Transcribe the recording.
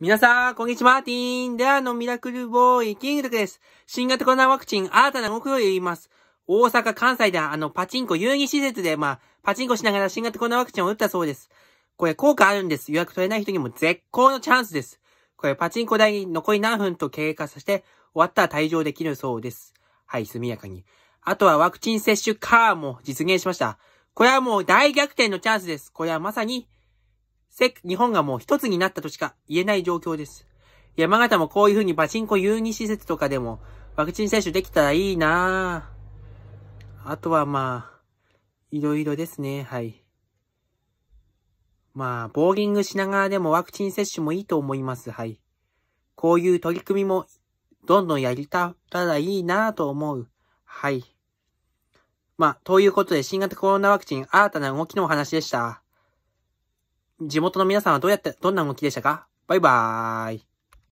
皆さん、こんにちは、ティーン、では、のミラクルボーイ、キングタクです。新型コロナワクチン、新たな目標を言います。大阪、関西で、あの、パチンコ遊戯施設で、まあ、パチンコしながら新型コロナワクチンを打ったそうです。これ、効果あるんです。予約取れない人にも絶好のチャンスです。これ、パチンコ台に残り何分と経過させて、終わったら退場できるそうです。はい、速やかに。あとはワクチン接種カーも実現しました。これはもう大逆転のチャンスです。これはまさに、日本がもう一つになったとしか言えない状況です。山形もこういうふうにパチンコ遊戯施設とかでもワクチン接種できたらいいなぁ。あとはまあ、いろいろですね、はい。まあ、ボーリングしながらでもワクチン接種もいいと思います、はい。こういう取り組みもどんどんやりたらいいなぁと思う、はい。まあ、ということで新型コロナワクチン新たな動きのお話でした。地元の皆さんはどうやって、どんな動きでしたかバイバーイ。